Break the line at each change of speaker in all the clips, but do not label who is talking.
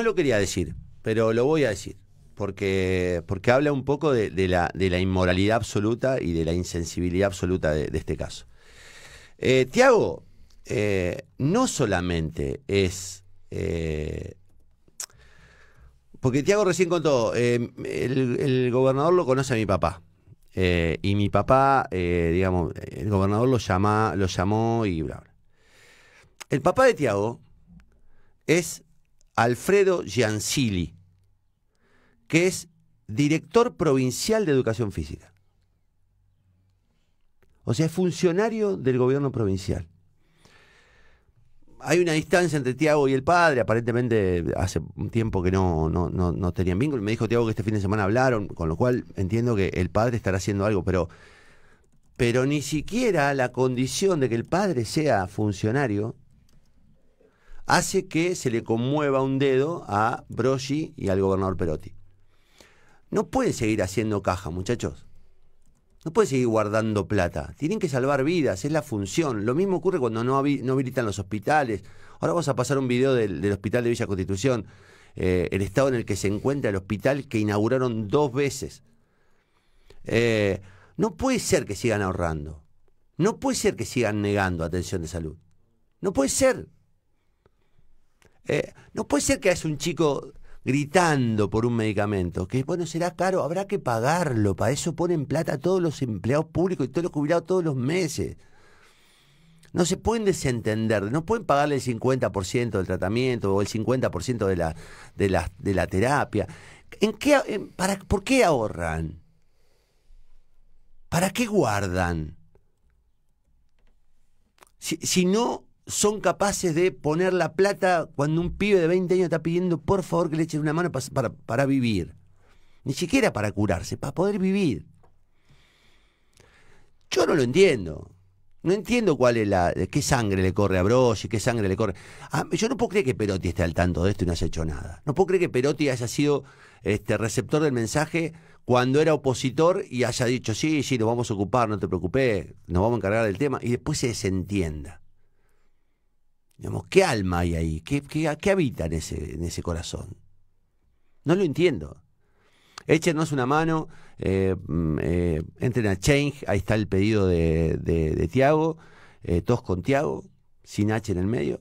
No lo quería decir, pero lo voy a decir. Porque, porque habla un poco de, la, de la, inmoralidad absoluta y de la insensibilidad absoluta de, este caso. Eh, Tiago eh, no solamente es. Eh, porque Tiago recién contó, el, gobernador lo conoce a mi papá. y mi papá, digamos, el gobernador lo, llama, lo llamó y bla, bla. El papá de Tiago es Alfredo Giancili, que es director provincial de educación física. O sea, es funcionario del gobierno provincial. Hay una distancia entre Tiago y el padre, aparentemente hace un tiempo que no, no, no, no tenían vínculo. Me dijo Tiago que este fin de semana hablaron, con lo cual entiendo que el padre estará haciendo algo, pero, pero ni siquiera la condición de que el padre sea funcionario hace que se le conmueva un dedo a Broggi y al gobernador Perotti. No pueden seguir haciendo caja, muchachos. No pueden seguir guardando plata. Tienen que salvar vidas, es la función. Lo mismo ocurre cuando no, no habilitan los hospitales. Ahora vamos a pasar un video del, hospital de Villa Constitución, eh, el estado en el que se encuentra el hospital que inauguraron dos veces. Eh, no puede ser que sigan ahorrando. No puede ser que sigan negando atención de salud. No puede ser. Eh, no puede ser que es un chico gritando por un medicamento, que bueno, será caro, habrá que pagarlo, para eso ponen plata todos los empleados públicos y todos los jubilados todos los meses. No se pueden desentender, no pueden pagarle el 50% del tratamiento o el 50% de la, de, la, terapia. ¿En para, ¿Por qué ahorran? ¿Para qué guardan? Si, si no son capaces de poner la plata cuando un pibe de 20 años está pidiendo por favor que le echen una mano para, vivir. Ni siquiera para curarse, para poder vivir. Yo no lo entiendo. No entiendo cuál es la. qué sangre le corre a y qué sangre le corre. Ah, yo no puedo creer que Perotti esté al tanto de esto y no haya hecho nada. No puedo creer que Perotti haya sido este receptor del mensaje cuando era opositor y haya dicho, sí, sí, nos vamos a ocupar, no te preocupes, nos vamos a encargar del tema, y después se desentienda. ¿Qué alma hay ahí? ¿Qué, qué, habita en ese, en ese corazón? No lo entiendo. Échenos una mano, eh, mm, eh, entren a Change, ahí está el pedido de, de, Tiago, eh, todos con Tiago, sin H en el medio,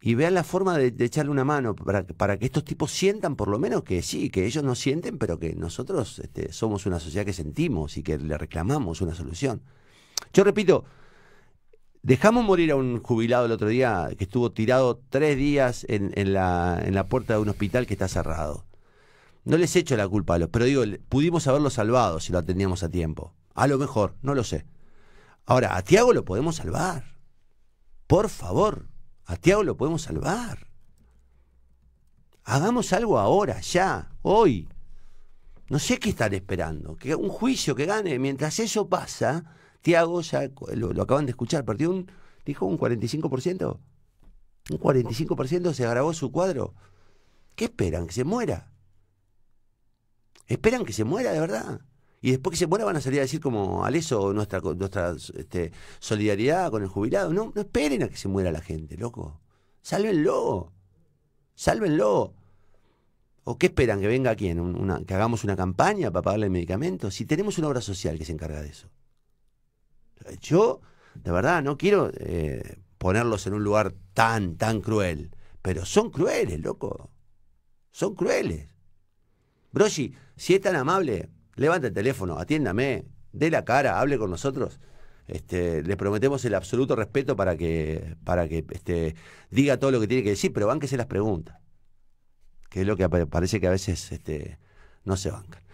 y vean la forma de, echarle una mano para, que estos tipos sientan por lo menos que sí, que ellos no sienten, pero que nosotros este, somos una sociedad que sentimos y que le reclamamos una solución. Yo repito, Dejamos morir a un jubilado el otro día que estuvo tirado tres días en, la, puerta de un hospital que está cerrado. No les echo la culpa a los, pero digo, pudimos haberlo salvado si lo atendíamos a tiempo. A lo mejor, no lo sé. Ahora, a Tiago lo podemos salvar. Por favor, a Tiago lo podemos salvar. Hagamos algo ahora, ya, hoy. No sé qué están esperando. Que un juicio que gane. Mientras eso pasa, Tiago, ya lo, acaban de escuchar, perdió un, dijo un 45%. Un 45% se agravó su cuadro. ¿Qué esperan? ¿Que se muera? ¿Esperan que se muera de verdad? Y después que se muera van a salir a decir como al eso nuestra, nuestra este, solidaridad con el jubilado. No, no esperen a que se muera la gente, loco. Sálvenlo. Sálvenlo. ¿O qué esperan? ¿Que venga quién? Una, ¿Que hagamos una campaña para pagarle el medicamento? Si tenemos una obra social que se encarga de eso. Yo, de verdad, no quiero eh, ponerlos en un lugar tan, tan cruel, pero son crueles, loco. Son crueles. Broshi, si es tan amable, levanta el teléfono, atiéndame, dé la cara, hable con nosotros. Este, le prometemos el absoluto respeto para que, para que este, diga todo lo que tiene que decir, pero bánquese las preguntas. Que es lo que parece que a veces este, no se bancan.